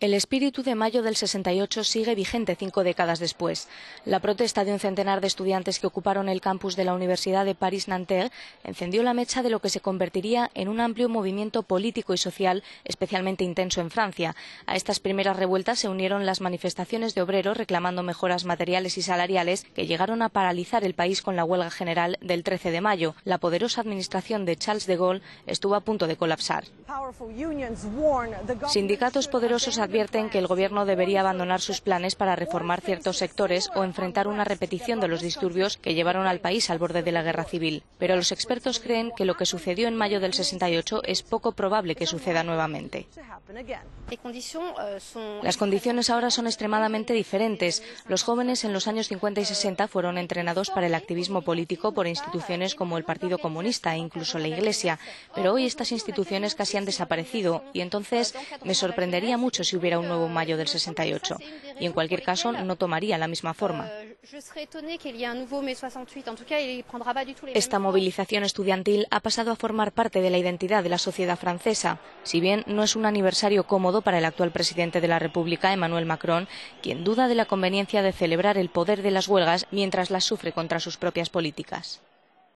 El espíritu de mayo del 68 sigue vigente cinco décadas después. La protesta de un centenar de estudiantes que ocuparon el campus de la Universidad de París-Nanterre encendió la mecha de lo que se convertiría en un amplio movimiento político y social especialmente intenso en Francia. A estas primeras revueltas se unieron las manifestaciones de obreros reclamando mejoras materiales y salariales que llegaron a paralizar el país con la huelga general del 13 de mayo. La poderosa administración de Charles de Gaulle estuvo a punto de colapsar. Sindicatos poderosos advierten que el Gobierno debería abandonar sus planes para reformar ciertos sectores o enfrentar una repetición de los disturbios que llevaron al país al borde de la guerra civil. Pero los expertos creen que lo que sucedió en mayo del 68 es poco probable que suceda nuevamente. Eh, Las condiciones ahora son extremadamente diferentes. Los jóvenes en los años 50 y 60 fueron entrenados para el activismo político por instituciones como el Partido Comunista e incluso la Iglesia, pero hoy estas instituciones casi han desaparecido y entonces me sorprendería mucho si si hubiera un nuevo mayo del 68. Y en cualquier caso, no tomaría la misma forma. Euh, Esta movilización estudiantil ha pasado a formar parte de la identidad de la sociedad francesa, si bien no es un aniversario cómodo para el actual presidente de la República, Emmanuel Macron, quien duda de la conveniencia de celebrar el poder de las huelgas mientras las sufre contra sus propias políticas.